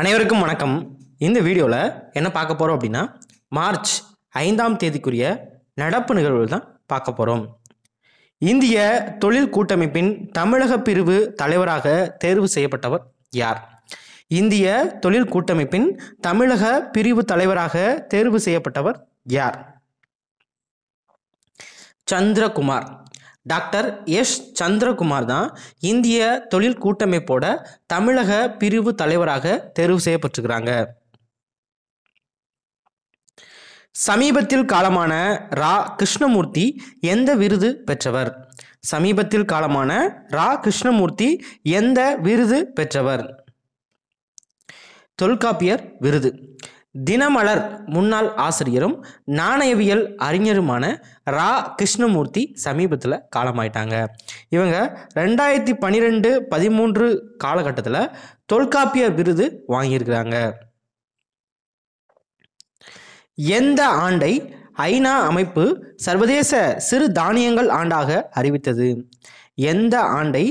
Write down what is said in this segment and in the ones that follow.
அனைவருக்கும் வணக்கம் இந்த வீடியோவில் என்ன பார்க்க போகிறோம் அப்படின்னா மார்ச் ஐந்தாம் தேதிக்குரிய நடப்பு நிகழ்வுகள் தான் பார்க்க போகிறோம் இந்திய தொழில் கூட்டமைப்பின் தமிழக பிரிவு தலைவராக தேர்வு செய்யப்பட்டவர் யார் இந்திய தொழில் கூட்டமைப்பின் தமிழக பிரிவு தலைவராக தேர்வு செய்யப்பட்டவர் யார் சந்திரகுமார் டாக்டர் எஸ் சந்திரகுமார் தான் இந்திய தொழில் கூட்டமைப்போட தமிழக பிரிவு தலைவராக தேர்வு செய்யப்பட்டிருக்கிறாங்க சமீபத்தில் காலமான ரா கிருஷ்ணமூர்த்தி எந்த விருது பெற்றவர் சமீபத்தில் காலமான ரா கிருஷ்ணமூர்த்தி எந்த விருது பெற்றவர் தொல்காப்பியர் விருது தினமலர் முன்னாள் ஆசிரியரும் நாணயவியல் அறிஞருமான ரா கிருஷ்ணமூர்த்தி சமீபத்தில் காலமாயிட்டாங்க இவங்க ரெண்டாயிரத்தி பன்னிரெண்டு பதிமூன்று காலகட்டத்தில் தொல்காப்பிய விருது வாங்கியிருக்கிறாங்க எந்த ஆண்டை ஐநா அமைப்பு சர்வதேச சிறு தானியங்கள் ஆண்டாக அறிவித்தது எந்த ஆண்டை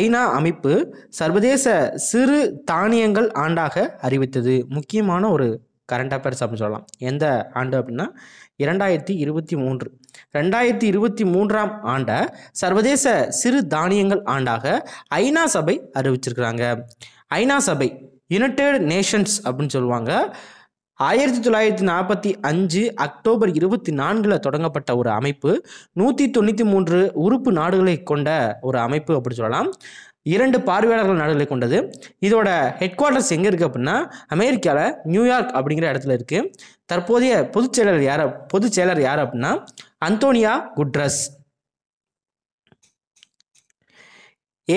ஐநா அமைப்பு சர்வதேச சிறு தானியங்கள் ஆண்டாக அறிவித்தது முக்கியமான ஒரு கரண்ட் அஃபேர்ஸ் அப்படின்னு சொல்லலாம் எந்த ஆண்டு அப்படின்னா இரண்டாயிரத்தி இருபத்தி மூன்று ரெண்டாயிரத்தி இருபத்தி மூன்றாம் ஆண்டை சர்வதேச சிறு தானியங்கள் ஆண்டாக ஐநா சபை அறிவிச்சிருக்கிறாங்க ஐநா சபை யுனைடெட் நேஷன்ஸ் அப்படின்னு சொல்லுவாங்க ஆயிரத்தி தொள்ளாயிரத்தி நாற்பத்தி அஞ்சு அக்டோபர் இருபத்தி நான்கில் தொடங்கப்பட்ட ஒரு அமைப்பு நூற்றி தொண்ணூற்றி மூன்று உறுப்பு நாடுகளை கொண்ட ஒரு அமைப்பு அப்படி சொல்லலாம் இரண்டு பார்வையாளர்கள் நாடுகளை கொண்டது இதோட ஹெட் குவார்ட்டர்ஸ் எங்கே இருக்குது அப்படின்னா அமெரிக்காவில் நியூயார்க் அப்படிங்கிற இடத்துல இருக்குது தற்போதைய பொதுச் செயலர் யார் பொதுச் செயலர் யார் அப்படின்னா அந்தோனியா குட்ரஸ்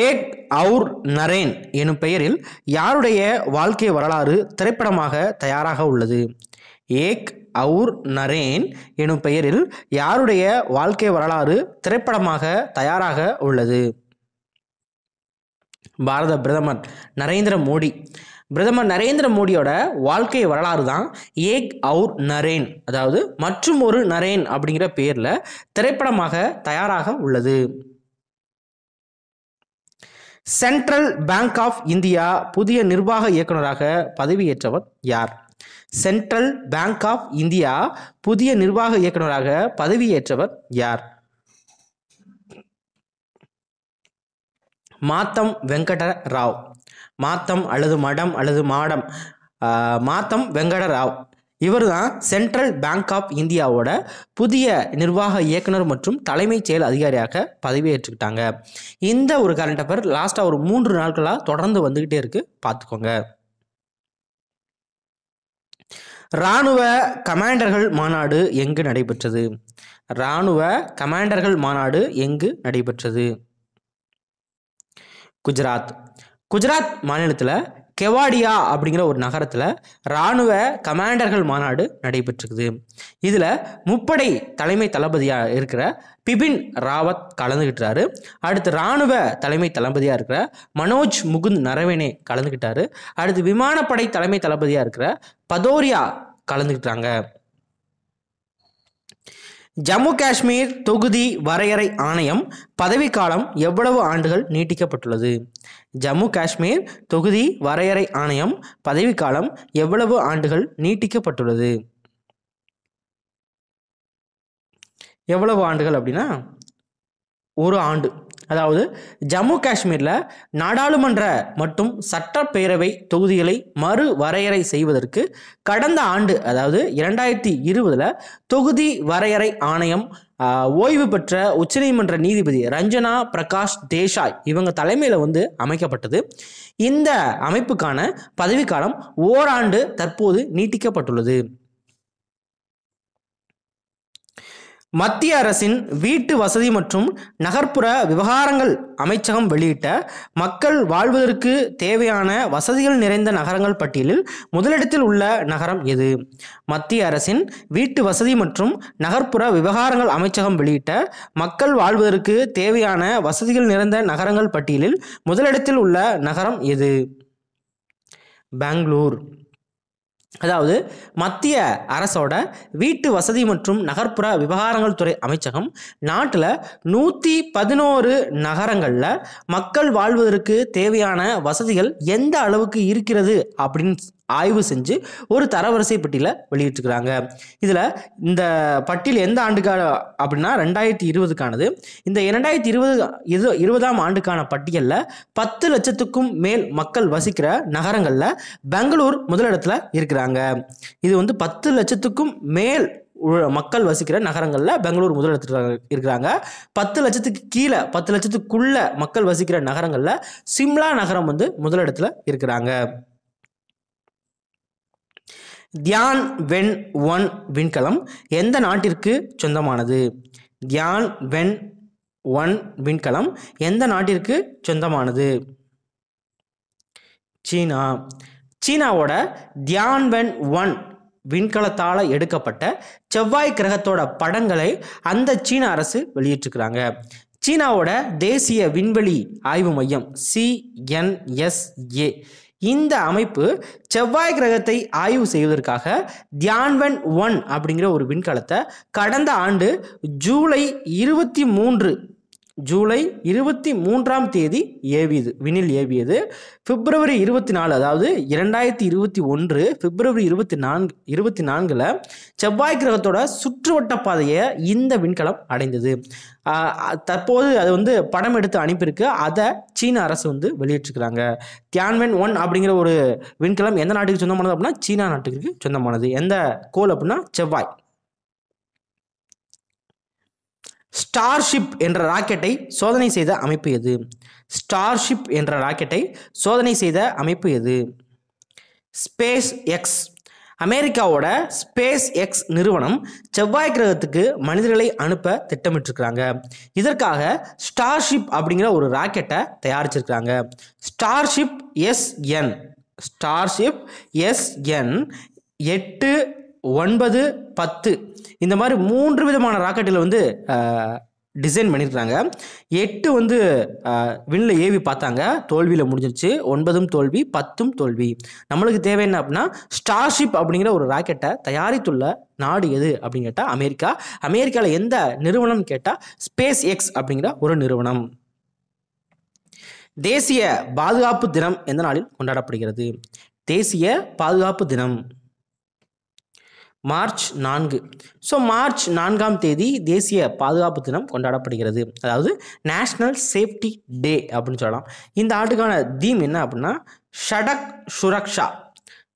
ஏக் அவுர் நரேன் எனும் பெயரில் யாருடைய வாழ்க்கை வரலாறு திரைப்படமாக தயாராக உள்ளது ஏக் அவுர் நரேன் எனும் பெயரில் யாருடைய வாழ்க்கை வரலாறு திரைப்படமாக தயாராக உள்ளது பாரத பிரதமர் நரேந்திர மோடி பிரதமர் நரேந்திர மோடியோட வாழ்க்கை வரலாறு தான் ஏக் அவுர் நரேன் அதாவது மற்றும் ஒரு நரேன் அப்படிங்கிற பெயரில் திரைப்படமாக தயாராக உள்ளது சென்ட்ரல் பேங்க் ஆஃப் இந்தியா புதிய நிர்வாக இயக்குநராக பதவியேற்றவர் யார் சென்ட்ரல் பேங்க் ஆஃப் இந்தியா புதிய நிர்வாக இயக்குநராக பதவியேற்றவர் யார் மாத்தம் வெங்கட ராவ் மாத்தம் அல்லது மடம் அல்லது மாடம் மாத்தம் வெங்கட ராவ் இவர் தான் சென்ட்ரல் பேங்க் ஆஃப் இந்தியாவோட புதிய நிர்வாக இயக்குனர் மற்றும் தலைமைச் செயல் அதிகாரியாக பதவியேற்றுக்கிட்டாங்க இந்த ஒரு கரண்ட் அஃபேர் லாஸ்ட்டாக ஒரு மூன்று நாட்களாக தொடர்ந்து வந்துக்கிட்டே இருக்குது பார்த்துக்கோங்க இராணுவ கமாண்டர்கள் மாநாடு எங்கு நடைபெற்றது இராணுவ கமாண்டர்கள் மாநாடு எங்கு நடைபெற்றது குஜராத் குஜராத் மாநிலத்தில் கெவாடியா அப்படிங்கிற ஒரு நகரத்தில் இராணுவ கமாண்டர்கள் மாநாடு நடைபெற்றிருக்குது இதில் முப்படை தலைமை தளபதியாக இருக்கிற பிபின் ராவத் கலந்துக்கிட்டாரு அடுத்து இராணுவ தலைமை தளபதியாக இருக்கிற மனோஜ் முகுந்த் நரவேனே கலந்துக்கிட்டாரு அடுத்து விமானப்படை தலைமை தளபதியாக இருக்கிற பதோரியா கலந்துக்கிட்டாங்க ஜம்மு காஷ்மீர் தொகுதி வரையறை ஆணையம் பதவிக்காலம் எவ்வளவு ஆண்டுகள் நீட்டிக்கப்பட்டுள்ளது ஜம்மு காஷ்மீர் தொகுதி வரையறை ஆணையம் பதவிக்காலம் எவ்வளவு ஆண்டுகள் நீட்டிக்கப்பட்டுள்ளது எவ்வளவு ஆண்டுகள் அப்படின்னா ஒரு ஆண்டு அதாவது ஜம்மு காஷ்மீரில் நாடாளுமன்ற மற்றும் சட்டப்பேரவை தொகுதிகளை மறு வரையறை செய்வதற்கு கடந்த ஆண்டு அதாவது இரண்டாயிரத்தி இருபதில் தொகுதி வரையறை ஆணையம் ஓய்வு பெற்ற உச்சநீதிமன்ற நீதிபதி ரஞ்சனா பிரகாஷ் தேசாய் இவங்க தலைமையில் வந்து அமைக்கப்பட்டது இந்த அமைப்புக்கான பதவிக்காலம் ஓராண்டு தற்போது நீட்டிக்கப்பட்டுள்ளது மத்திய அரசின் வீட்டு வசதி மற்றும் நகர்ப்புற விவகாரங்கள் அமைச்சகம் வெளியிட்ட மக்கள் வாழ்வதற்கு தேவையான வசதிகள் நிறைந்த நகரங்கள் பட்டியலில் முதலிடத்தில் உள்ள நகரம் எது மத்திய அரசின் வீட்டு வசதி மற்றும் நகர்ப்புற விவகாரங்கள் அமைச்சகம் வெளியிட்ட மக்கள் வாழ்வதற்கு தேவையான வசதிகள் நிறைந்த நகரங்கள் பட்டியலில் முதலிடத்தில் உள்ள நகரம் எது பெங்களூர் அதாவது மத்திய அரசோட வீட்டு வசதி மற்றும் நகர்ப்புற விவகாரங்கள் துறை அமைச்சகம் நாட்டில் நூற்றி பதினோரு நகரங்களில் மக்கள் வாழ்வதற்கு தேவையான வசதிகள் எந்த அளவுக்கு இருக்கிறது அப்படின்னு ஆய்வு செஞ்சு ஒரு தரவரிசை பட்டியலை வெளியிட்டிருக்கிறாங்க இதில் இந்த பட்டியல் எந்த ஆண்டுக்காக அப்படின்னா ரெண்டாயிரத்தி இருபதுக்கானது இந்த இரண்டாயிரத்தி இருபது இது இருபதாம் ஆண்டுக்கான பட்டியலில் பத்து லட்சத்துக்கும் மேல் மக்கள் வசிக்கிற நகரங்களில் பெங்களூர் முதலிடத்தில் இருக்கிறாங்க இது வந்து பத்து லட்சத்துக்கும் மேல் மக்கள் வசிக்கிற நகரங்களில் பெங்களூர் முதலிடத்தில் இருக்கிறாங்க பத்து லட்சத்துக்கு கீழே பத்து லட்சத்துக்குள்ள மக்கள் வசிக்கிற நகரங்களில் சிம்லா நகரம் வந்து முதலிடத்தில் இருக்கிறாங்க தியான் வென் ஒன் விண்கலம் எந்த நாட்டிற்கு சொந்தமானது தியான் வென் ஒன் விண்கலம் எந்த நாட்டிற்கு சொந்தமானது சீனா சீனாவோட தியான் வென் ஒன் விண்கலத்தால் எடுக்கப்பட்ட செவ்வாய் கிரகத்தோட படங்களை அந்த சீன அரசு வெளியிட்டிருக்கிறாங்க சீனாவோட தேசிய விண்வெளி ஆய்வு மையம் சிஎன்எஸ்ஏ இந்த அமைப்பு செவ்வாய் கிரகத்தை ஆய்வு செய்வதற்காக தியான்வன் ஒன் அப்படிங்கிற ஒரு விண்கலத்தை கடந்த ஆண்டு ஜூலை இருபத்தி மூன்று ஜூலை இருபத்தி மூன்றாம் தேதி ஏவியது வினில் ஏவியது பிப்ரவரி இருபத்தி நாலு அதாவது இரண்டாயிரத்தி இருபத்தி ஒன்று பிப்ரவரி இருபத்தி நான்கு இருபத்தி நான்கில் செவ்வாய் கிரகத்தோட சுற்றுவட்ட பாதையை இந்த விண்கலம் அடைந்தது தற்போது அது வந்து படம் எடுத்து அனுப்பியிருக்கு அதை சீன அரசு வந்து வெளியிட்டிருக்கிறாங்க தியான்வென் ஒன் அப்படிங்கிற ஒரு விண்கலம் எந்த நாட்டுக்கு சொந்தமானது அப்படின்னா சீனா நாட்டுக்கு சொந்தமானது எந்த கோல் அப்படின்னா செவ்வாய் ஸ்டார்ஷிப் என்ற ராக்கெட்டை சோதனை செய்த அமைப்பு எது ஸ்டார்ஷிப் என்ற ராக்கெட்டை சோதனை செய்த அமைப்பு எது ஸ்பேஸ் எக்ஸ் அமெரிக்காவோட ஸ்பேஸ் எக்ஸ் நிறுவனம் செவ்வாய் கிரகத்துக்கு மனிதர்களை அனுப்ப திட்டமிட்டிருக்கிறாங்க இதற்காக ஸ்டார்ஷிப் அப்படிங்கிற ஒரு ராக்கெட்டை தயாரிச்சிருக்கிறாங்க Starship S N Starship S N எட்டு ஒன்பது பத்து இந்த மாதிரி மூன்று விதமான ராக்கெட்டில் வந்து டிசைன் பண்ணியிருக்காங்க எட்டு வந்து விண்ணில் ஏவி பார்த்தாங்க தோல்வியில் முடிஞ்சிருச்சு ஒன்பதும் தோல்வி பத்தும் தோல்வி நம்மளுக்கு தேவை என்ன அப்படின்னா ஸ்டார்ஷிப் அப்படிங்கிற ஒரு ராக்கெட்டை தயாரித்துள்ள நாடு எது அப்படின்னு கேட்டால் அமெரிக்கா அமெரிக்காவில் எந்த நிறுவனம் கேட்டால் ஸ்பேஸ் எக்ஸ் அப்படிங்கிற ஒரு நிறுவனம் தேசிய பாதுகாப்பு தினம் எந்த நாளில் கொண்டாடப்படுகிறது தேசிய பாதுகாப்பு தினம் மார்ச் நான்கு ஸோ மார்ச் நான்காம் தேதி தேசிய பாதுகாப்பு தினம் கொண்டாடப்படுகிறது அதாவது நேஷ்னல் சேஃப்டி டே அப்படின்னு சொல்லலாம் இந்த ஆண்டுக்கான தீம் என்ன அப்படின்னா ஷடக் சுரக்ஷா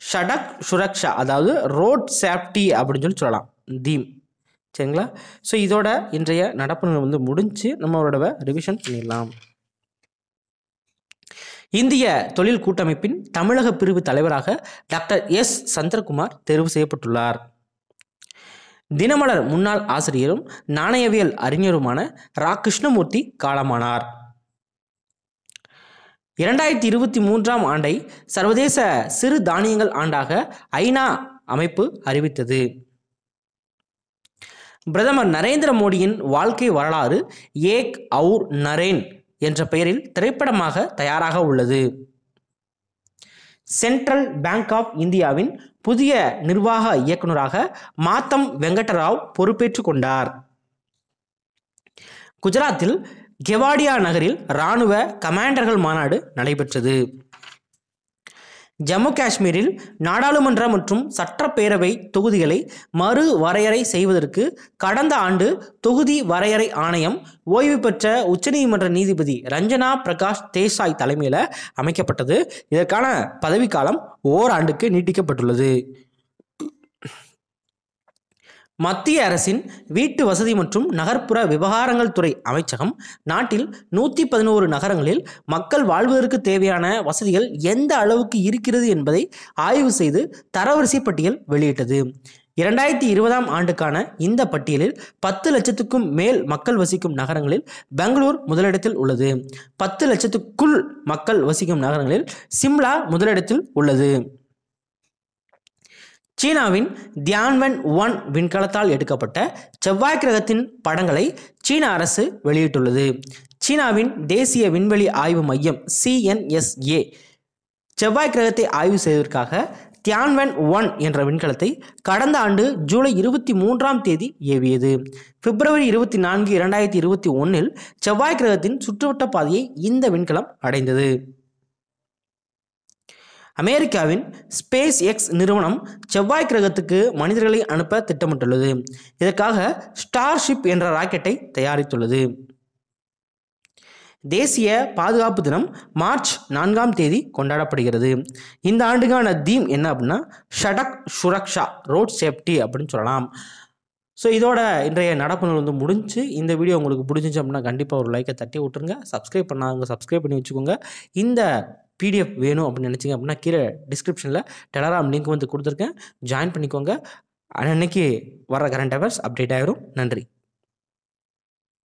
ஷடக் சுரக்ஷா அதாவது ரோட் சேஃப்டி அப்படின்னு சொல்லி சொல்லலாம் தீம் சரிங்களா ஸோ இதோட இன்றைய நடப்பு வந்து முடிஞ்சு நம்மளோட ரிவிஷன் பண்ணிடலாம் இந்திய தொழில் கூட்டமைப்பின் தமிழக பிரிவு தலைவராக டாக்டர் எஸ் சந்திரகுமார் தெரிவு செய்யப்பட்டுள்ளார் தினமலர் முன்னாள் ஆசிரியரும் நாணயவியல் அறிஞருமான ரா கிருஷ்ணமூர்த்தி காலமானார் இரண்டாயிரத்தி இருபத்தி மூன்றாம் ஆண்டை சர்வதேச சிறு தானியங்கள் ஆண்டாக ஐநா அமைப்பு அறிவித்தது பிரதமர் நரேந்திர மோடியின் வாழ்க்கை வரலாறு ஏக் அவுர் நரேன் என்ற பெயரில் திரைப்படமாக தயாராக உள்ளது சென்ட்ரல் பேங்க் ஆஃப் இந்தியாவின் புதிய நிர்வாக இயக்குநராக மாத்தம் வெங்கடராவ் பொறுப்பேற்றுக் கொண்டார் குஜராத்தில் கெவாடியா நகரில் இராணுவ கமாண்டர்கள் மாநாடு நடைபெற்றது ஜம்மு காஷ்மீரில் நாடாளுமன்ற மற்றும் சட்டப்பேரவை தொகுதிகளை மறு வரையறை செய்வதற்கு கடந்த ஆண்டு தொகுதி வரையறை ஆணையம் ஓய்வு பெற்ற உச்சநீதிமன்ற நீதிபதி ரஞ்சனா பிரகாஷ் தேசாய் தலைமையில் அமைக்கப்பட்டது இதற்கான பதவிக்காலம் ஓராண்டுக்கு நீட்டிக்கப்பட்டுள்ளது மத்திய அரசின் வீட்டு வசதி மற்றும் நகர்ப்புற விவகாரங்கள் துறை அமைச்சகம் நாட்டில் நூற்றி பதினோரு நகரங்களில் மக்கள் வாழ்வதற்கு தேவையான வசதிகள் எந்த அளவுக்கு இருக்கிறது என்பதை ஆய்வு செய்து தரவரிசை பட்டியல் வெளியிட்டது இரண்டாயிரத்தி இருபதாம் ஆண்டுக்கான இந்த பட்டியலில் பத்து லட்சத்துக்கும் மேல் மக்கள் வசிக்கும் நகரங்களில் பெங்களூர் முதலிடத்தில் உள்ளது பத்து லட்சத்துக்குள் மக்கள் வசிக்கும் நகரங்களில் சிம்லா முதலிடத்தில் உள்ளது சீனாவின் தியான்வன் ஒன் விண்கலத்தால் எடுக்கப்பட்ட செவ்வாய் கிரகத்தின் படங்களை சீன அரசு வெளியிட்டுள்ளது சீனாவின் தேசிய விண்வெளி ஆய்வு மையம் சிஎன்எஸ்ஏ செவ்வாய் கிரகத்தை ஆய்வு செய்வதற்காக தியான்வென் ஒன் என்ற விண்கலத்தை கடந்த ஆண்டு ஜூலை இருபத்தி மூன்றாம் தேதி ஏவியது பிப்ரவரி இருபத்தி நான்கு இரண்டாயிரத்தி இருபத்தி ஒன்றில் செவ்வாய் கிரகத்தின் சுற்றுவட்ட பாதையை இந்த விண்கலம் அடைந்தது அமெரிக்காவின் ஸ்பேஸ் எக்ஸ் நிறுவனம் செவ்வாய் கிரகத்துக்கு மனிதர்களை அனுப்ப திட்டமிட்டுள்ளது இதற்காக ஸ்டார்ஷிப் என்ற ராக்கெட்டை தயாரித்துள்ளது தேசிய பாதுகாப்பு தினம் மார்ச் நான்காம் தேதி கொண்டாடப்படுகிறது இந்த ஆண்டுக்கான தீம் என்ன அப்படின்னா ஷடக் சுரக்ஷா ரோட் சேஃப்டி அப்படின்னு சொல்லலாம் ஸோ இதோட இன்றைய நடப்பு நிலை வந்து முடிஞ்சு இந்த வீடியோ உங்களுக்கு பிடிச்சிச்சு அப்படின்னா கண்டிப்பாக ஒரு லைக்கை தட்டி விட்டுருங்க சப்ஸ்கிரைப் பண்ணாங்க சப்ஸ்கிரைப் பண்ணி வச்சுக்கோங்க இந்த பிடிஎஃப் வேணும் அப்படின்னு நினச்சிங்க அப்படின்னா கீழே டிஸ்கிரிப்ஷனில் டெலராம் லிங்க் வந்து கொடுத்துருக்கேன் ஜாயின் பண்ணிக்கோங்க அன்னைக்கு வர கரண்ட் அஃபேர்ஸ் அப்டேட் ஆயிரும் நன்றி